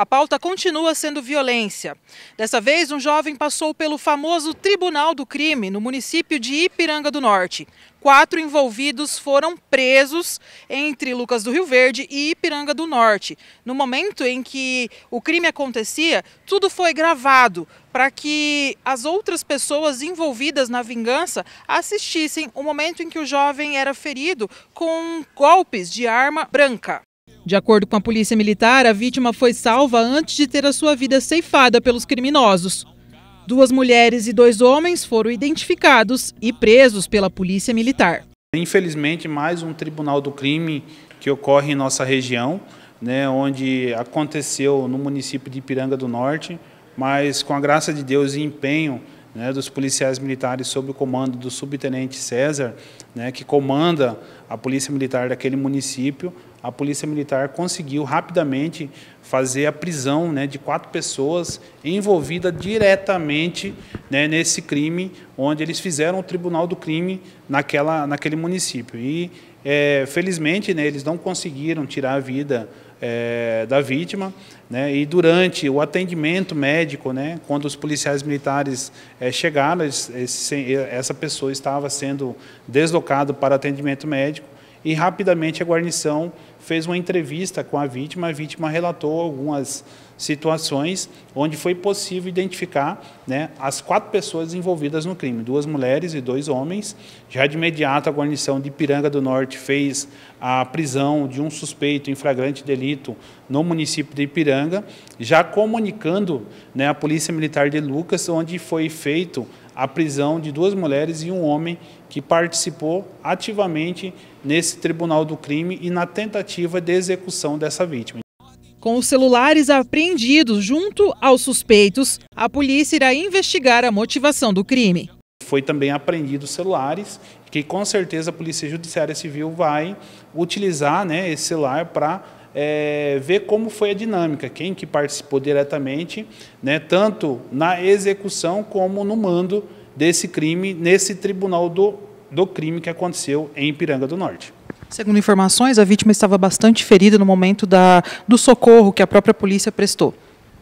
A pauta continua sendo violência. Dessa vez, um jovem passou pelo famoso Tribunal do Crime no município de Ipiranga do Norte. Quatro envolvidos foram presos entre Lucas do Rio Verde e Ipiranga do Norte. No momento em que o crime acontecia, tudo foi gravado para que as outras pessoas envolvidas na vingança assistissem o momento em que o jovem era ferido com golpes de arma branca. De acordo com a polícia militar, a vítima foi salva antes de ter a sua vida ceifada pelos criminosos. Duas mulheres e dois homens foram identificados e presos pela polícia militar. Infelizmente, mais um tribunal do crime que ocorre em nossa região, né, onde aconteceu no município de Ipiranga do Norte, mas com a graça de Deus e empenho né, dos policiais militares sob o comando do subtenente César, né, que comanda a polícia militar daquele município, a polícia militar conseguiu rapidamente fazer a prisão né, de quatro pessoas envolvidas diretamente né, nesse crime, onde eles fizeram o tribunal do crime naquela, naquele município. E, é, felizmente, né, eles não conseguiram tirar a vida é, da vítima. Né? E durante o atendimento médico, né, quando os policiais militares é, chegaram, esse, essa pessoa estava sendo deslocada para atendimento médico e rapidamente a guarnição fez uma entrevista com a vítima, a vítima relatou algumas situações onde foi possível identificar né, as quatro pessoas envolvidas no crime, duas mulheres e dois homens. Já de imediato, a guarnição de Piranga do Norte fez a prisão de um suspeito em flagrante delito no município de Ipiranga, já comunicando né, a Polícia Militar de Lucas, onde foi feito a prisão de duas mulheres e um homem que participou ativamente nesse tribunal do crime e na tentativa tentativa de execução dessa vítima. Com os celulares apreendidos junto aos suspeitos, a polícia irá investigar a motivação do crime. Foi também apreendido celulares, que com certeza a Polícia Judiciária Civil vai utilizar né, esse celular para é, eh, ver como foi a dinâmica, quem que participou diretamente, né, tanto na execução como no mando desse crime nesse tribunal do, do crime que aconteceu em Piranga do Norte. Segundo informações, a vítima estava bastante ferida no momento da, do socorro que a própria polícia prestou.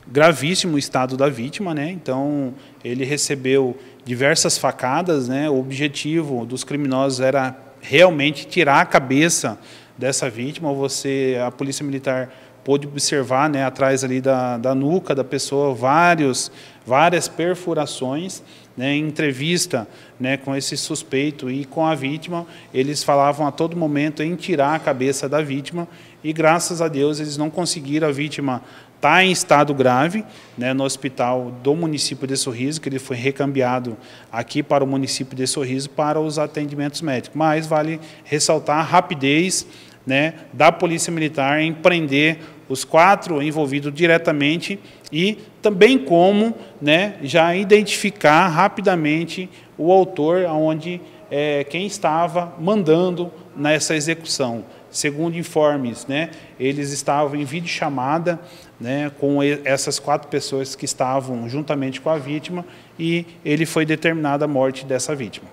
Gravíssimo o estado da vítima, né? Então, ele recebeu diversas facadas, né? O objetivo dos criminosos era realmente tirar a cabeça dessa vítima. Você, a polícia militar pôde observar né, atrás ali da, da nuca da pessoa vários, várias perfurações. Né, em entrevista né, com esse suspeito e com a vítima, eles falavam a todo momento em tirar a cabeça da vítima e graças a Deus eles não conseguiram a vítima está em estado grave né, no hospital do município de Sorriso, que ele foi recambiado aqui para o município de Sorriso para os atendimentos médicos. Mas vale ressaltar a rapidez né, da Polícia Militar em prender os quatro envolvidos diretamente e também como né, já identificar rapidamente o autor aonde é, quem estava mandando nessa execução. Segundo informes, né, eles estavam em videochamada né, com essas quatro pessoas que estavam juntamente com a vítima e ele foi determinada a morte dessa vítima.